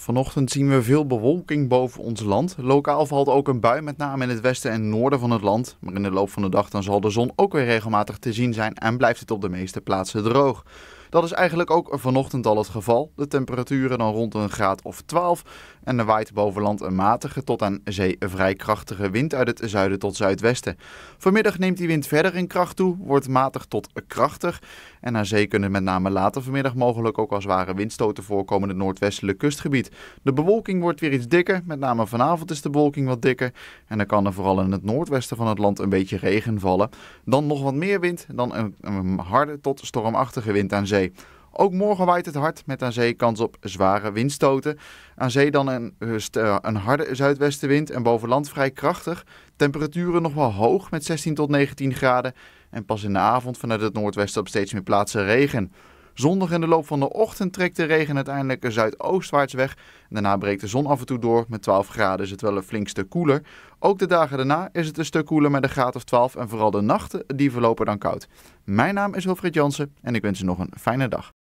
Vanochtend zien we veel bewolking boven ons land. Lokaal valt ook een bui, met name in het westen en noorden van het land. Maar in de loop van de dag dan zal de zon ook weer regelmatig te zien zijn en blijft het op de meeste plaatsen droog. Dat is eigenlijk ook vanochtend al het geval. De temperaturen dan rond een graad of 12 en er waait bovenland een matige tot aan zee vrij krachtige wind uit het zuiden tot zuidwesten. Vanmiddag neemt die wind verder in kracht toe, wordt matig tot krachtig en aan zee kunnen met name later vanmiddag mogelijk ook als zware windstoten voorkomen in het noordwestelijk kustgebied. De bewolking wordt weer iets dikker, met name vanavond is de bewolking wat dikker en dan kan er vooral in het noordwesten van het land een beetje regen vallen. Dan nog wat meer wind, dan een, een harde tot stormachtige wind aan zee. Ook morgen waait het hard met aan zee kans op zware windstoten. Aan zee dan een, eh, een harde zuidwestenwind en boven land vrij krachtig. Temperaturen nog wel hoog met 16 tot 19 graden. En pas in de avond vanuit het noordwesten op steeds meer plaatsen regen. Zondag in de loop van de ochtend trekt de regen uiteindelijk zuidoostwaarts weg. Daarna breekt de zon af en toe door. Met 12 graden is het wel een flink stuk koeler. Ook de dagen daarna is het een stuk koeler met een graad of 12. En vooral de nachten, die verlopen dan koud. Mijn naam is Wilfried Jansen en ik wens u nog een fijne dag.